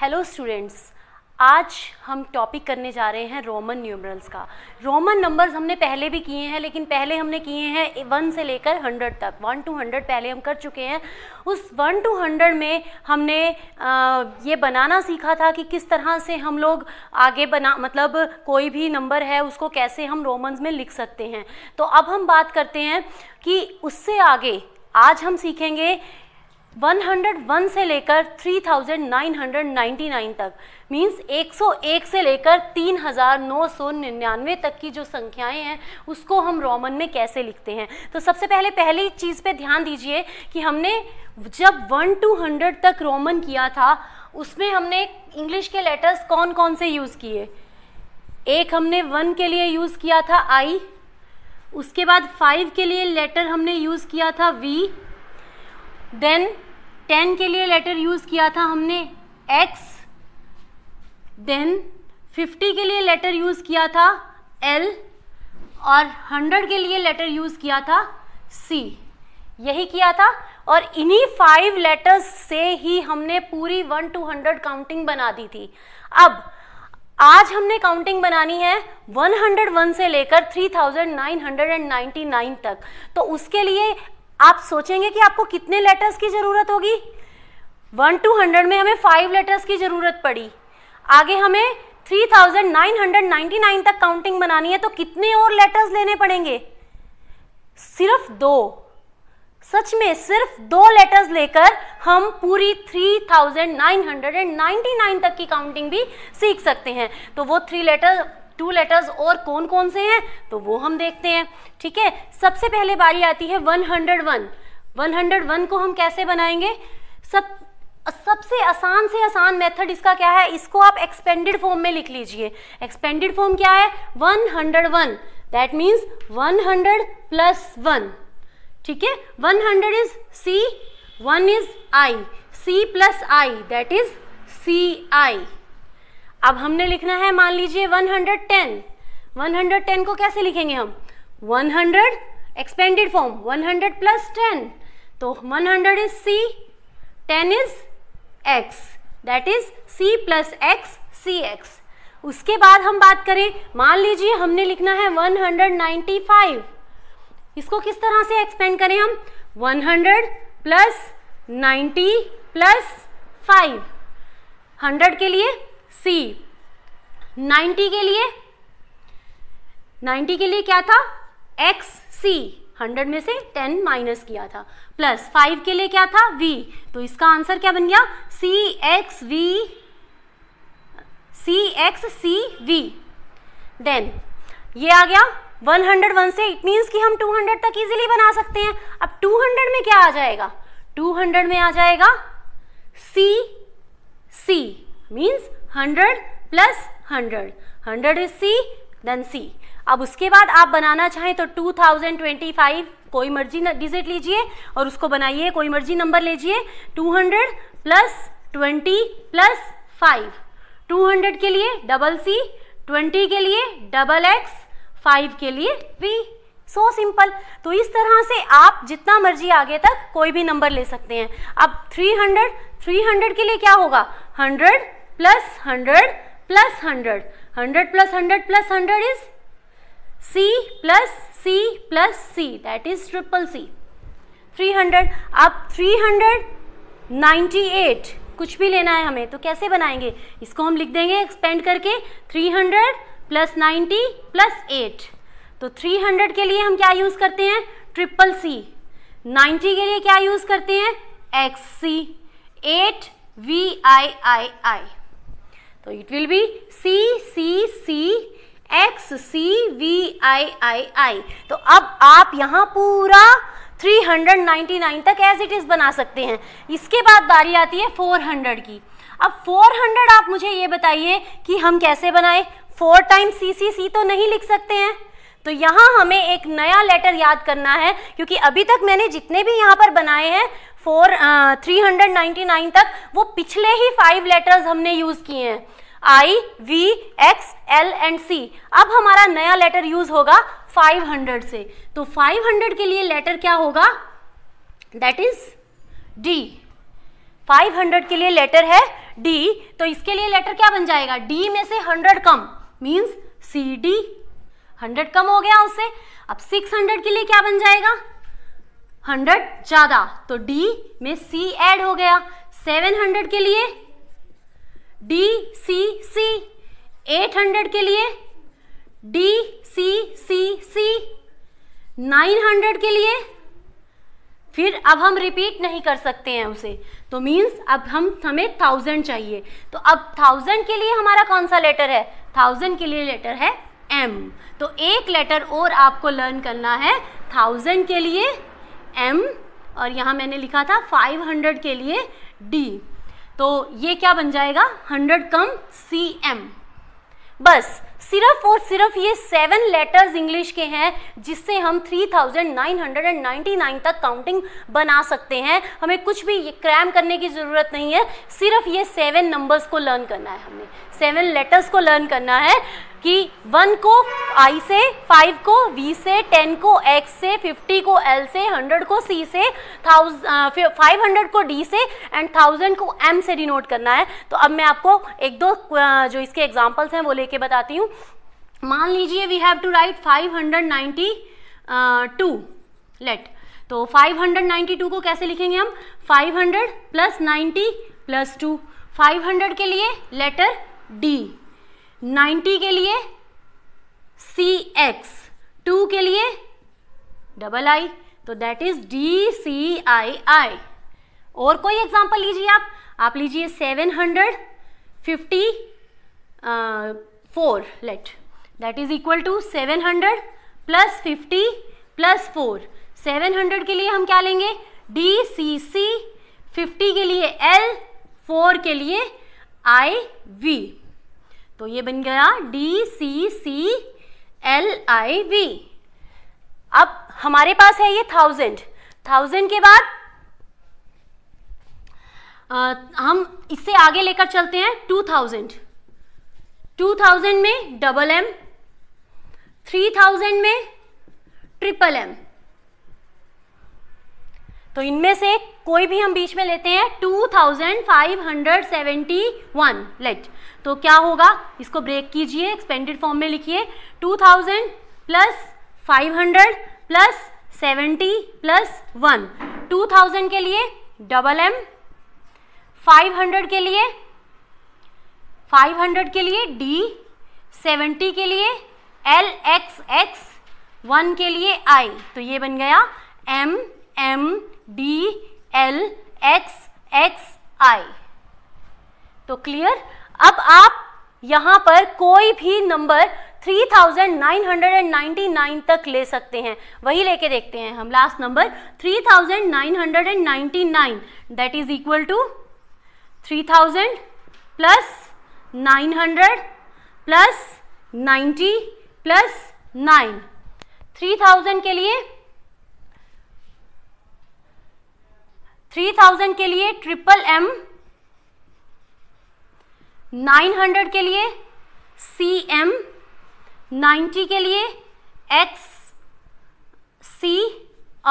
hello students आज हम topic करने जा रहे हैं रोमन न्यूमरल्स का रोमन नंबर्स हमने पहले भी किए हैं लेकिन पहले हमने किए हैं वन से लेकर हंड्रेड तक वन टू हंड्रेड पहले हम कर चुके हैं उस वन टू हंड्रेड में हमने आ, ये बनाना सीखा था कि किस तरह से हम लोग आगे बना मतलब कोई भी नंबर है उसको कैसे हम रोमन्स में लिख सकते हैं तो अब हम बात करते हैं कि उससे आगे आज हम सीखेंगे 101 से लेकर 3999 तक मींस 101 से लेकर 3999 तक की जो संख्याएं हैं उसको हम रोमन में कैसे लिखते हैं तो सबसे पहले पहली चीज़ पे ध्यान दीजिए कि हमने जब 1 टू 100 तक रोमन किया था उसमें हमने इंग्लिश के लेटर्स कौन कौन से यूज़ किए एक हमने वन के लिए यूज़ किया था आई उसके बाद फाइव के लिए लेटर हमने यूज़ किया था वी देन टेन के लिए लेटर यूज़ किया था हमने एक्स देन फिफ्टी के लिए लेटर यूज़ किया था एल और हंड्रेड के लिए लेटर यूज़ किया था सी यही किया था और इन्हीं फाइव लेटर्स से ही हमने पूरी वन टू हंड्रेड काउंटिंग बना दी थी अब आज हमने काउंटिंग बनानी है 101 से लेकर 3999 तक तो उसके लिए आप सोचेंगे कि आपको कितने लेटर्स की ज़रूरत होगी वन टू हंड्रेड में हमें फाइव लेटर्स की ज़रूरत पड़ी आगे हमें three thousand nine hundred nine तक काउंटिंग बनानी है तो कितने और लेटर्स लेने पड़ेंगे सिर्फ दो सच में सिर्फ दो लेटर्स लेकर हम पूरी 3999 तक की काउंटिंग भी सीख सकते हैं तो वो थ्री लेटर टू लेटर्स और कौन कौन से हैं तो वो हम देखते हैं ठीक है सबसे पहले बारी आती है 101 101 को हम कैसे बनाएंगे सब सबसे आसान से आसान मेथड इसका क्या है इसको आप एक्सपेंडेड फॉर्म में लिख लीजिए एक्सपेंडेड फॉर्म क्या है 101 that means one hundred plus one ठीक है 100 is C one is I C plus I that is C I अब हमने लिखना है मान लीजिए 110 110 को कैसे लिखेंगे हम 100 एक्सपेंडेड फॉर्म 100 प्लस 10 तो 100 is C 10 is X that is C plus X C X उसके बाद हम बात करें मान लीजिए हमने लिखना है 195 इसको किस तरह से एक्सपेंड करें हम 100 प्लस 90 प्लस 5 100 के लिए सी 90 के लिए 90 के लिए क्या था एक्स सी 100 में से 10 माइनस किया था प्लस 5 के लिए क्या था v तो इसका आंसर क्या बन गया C X V C X C V then ये आ गया 101 से इट मीन्स कि हम 200 तक इजीली बना सकते हैं अब 200 में क्या आ जाएगा 200 में आ जाएगा C C means hundred plus hundred hundred is C then C अब उसके बाद आप बनाना चाहें तो टू थाउजेंड ट्वेंटी फाइव कोई मर्जी डिजिट लीजिए और उसको बनाइए कोई मर्जी नंबर लीजिए two hundred plus twenty plus five two hundred के लिए डबल सी ट्वेंटी के लिए डबल एक्स फाइव के लिए वी सो so सिंपल तो इस तरह से आप जितना मर्जी आगे तक कोई भी नंबर ले सकते हैं अब 300 300 के लिए क्या होगा 100 plus hundred plus hundred hundred plus hundred plus hundred is C plus C plus C that is triple C three hundred अब थ्री हंड्रेड नाइन्टी एट कुछ भी लेना है हमें तो कैसे बनाएंगे इसको हम लिख देंगे एक्सपेंड करके three hundred plus ninety plus eight तो थ्री हंड्रेड के लिए हम क्या यूज़ करते हैं ट्रिपल सी नाइन्टी के लिए क्या यूज़ करते हैं X C eight V I I I तो it will be C C C X C V I I I तो अब आप यहां पूरा 399 तक एज इट इज़ बना सकते हैं इसके बाद बारी आती है 400 की अब 400 आप मुझे ये बताइए कि हम कैसे बनाए फोर टाइम सी सी सी तो नहीं लिख सकते हैं तो यहाँ हमें एक नया लेटर याद करना है क्योंकि अभी तक मैंने जितने भी यहाँ पर बनाए हैं four three hundred ninety nine तक वो पिछले ही फाइव लेटर्स हमने यूज़ किए हैं I V X L and C अब हमारा नया लेटर यूज होगा 500 से तो 500 के लिए लेटर क्या होगा दैट इज डी 500 के लिए लेटर है डी तो इसके लिए लेटर क्या बन जाएगा डी में से 100 कम मीन्स सी डी हंड्रेड कम हो गया उससे अब 600 के लिए क्या बन जाएगा हंड्रेड ज्यादा तो डी में सी एड हो गया सेवन हंड्रेड के लिए D C C eight hundred के लिए D C C C nine hundred के लिए फिर अब हम रिपीट नहीं कर सकते हैं उसे तो मीन्स अब हम हमें थाउजेंड चाहिए तो अब थाउजेंड के लिए हमारा कौन सा लेटर है थाउजेंड के लिए लेटर है एम तो एक लेटर और आपको लर्न करना है थाउजेंड के लिए एम और यहाँ मैंने लिखा था 500 के लिए डी तो ये क्या बन जाएगा 100 कम सी एम बस सिर्फ और सिर्फ ये सेवन लेटर्स इंग्लिश के हैं जिससे हम 3999 तक काउंटिंग बना सकते हैं हमें कुछ भी क्रैम करने की ज़रूरत नहीं है सिर्फ ये सेवन नंबर्स को लर्न करना है हमें सेवन लेटर्स को लर्न करना है कि वन को आई से फाइव को वी से टेन को एक्स से फिफ्टी को एल से हंड्रेड को सी से फाइव हंड्रेड को डी से एंड थाउजेंड को एम से डिनोट करना है तो अब मैं आपको एक दो जो इसके एग्जाम्पल्स हैं वो लेके बताती हूँ मान लीजिए we have to write five hundred ninety two let तो 592 को कैसे लिखेंगे हम 500 प्लस 90 प्लस 2 500 के लिए लेटर डी 90 के लिए सी एक्स टू के लिए डबल आई तो that is D C I I और कोई एग्जांपल लीजिए आप आप लीजिए seven hundred fifty four let that is equal to seven hundred plus fifty plus four seven hundred के लिए हम क्या लेंगे डी सी सी फिफ्टी के लिए एल फोर के लिए आई वी तो ये बन गया D C C L I V अब हमारे पास है ये थाउजेंड थाउजेंड के बाद आ, हम इससे आगे लेकर चलते हैं टू थाउजेंड टू थाउजेंड में डबल एम थ्री थाउजेंड में ट्रिपल एम तो इनमें से कोई भी हम बीच में लेते हैं two thousand five hundred seventy one let तो क्या होगा इसको ब्रेक कीजिए एक्सपेंडेड फॉर्म में लिखिए 2000 प्लस 500 प्लस 70 प्लस 1 2000 के लिए डबल एम 500 के लिए 500 के लिए डी 70 के लिए एल एक्स एक्स वन के लिए आई तो ये बन गया M M D L X X I तो क्लियर अब आप यहां पर कोई भी नंबर 3999 तक ले सकते हैं वही लेके देखते हैं हम last number 3999 that is equal to 3000 प्लस 900 प्लस 90 प्लस 9 3000 के लिए 3000 के लिए ट्रिपल एम 900 के लिए सी एम नाइन्टी के लिए एक्स सी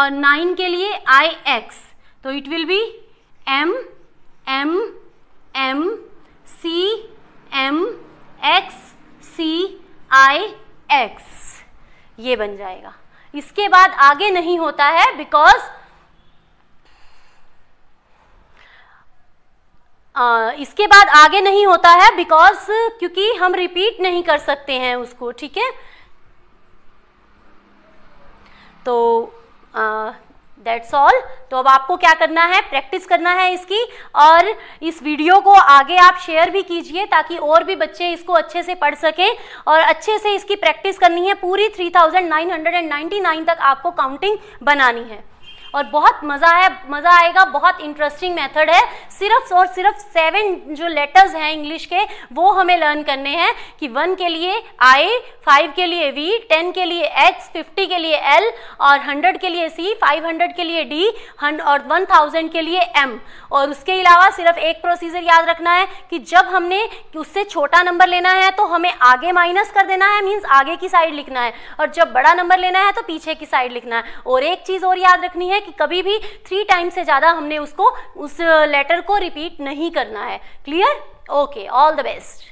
और नाइन के लिए आई एक्स तो it will be M M M C M X C I X ये बन जाएगा इसके बाद आगे नहीं होता है बिकॉज आ, इसके बाद आगे नहीं होता है बिकॉज क्योंकि हम रिपीट नहीं कर सकते हैं उसको ठीक है तो दैट्स ऑल तो अब आपको क्या करना है प्रैक्टिस करना है इसकी और इस वीडियो को आगे आप शेयर भी कीजिए ताकि और भी बच्चे इसको अच्छे से पढ़ सके और अच्छे से इसकी प्रैक्टिस करनी है पूरी 3999 तक आपको काउंटिंग बनानी है और बहुत मज़ा है मज़ा आएगा बहुत इंटरेस्टिंग मेथड है सिर्फ और सिर्फ सेवन जो लेटर्स हैं इंग्लिश के वो हमें लर्न करने हैं कि वन के लिए आई फाइव के लिए वी टेन के लिए एक्स फिफ्टी के लिए एल और हंड्रेड के लिए सी फाइव हंड्रेड के लिए डी और वन थाउजेंड के लिए एम और उसके अलावा सिर्फ एक प्रोसीजर याद रखना है कि जब हमने उससे छोटा नंबर लेना है तो हमें आगे माइनस कर देना है मीन्स आगे की साइड लिखना है और जब बड़ा नंबर लेना है तो पीछे की साइड लिखना है और एक चीज़ और याद रखनी है कि कभी भी थ्री टाइम से ज़्यादा हमने उसको उस लेटर को को रिपीट नहीं करना है clear okay all the best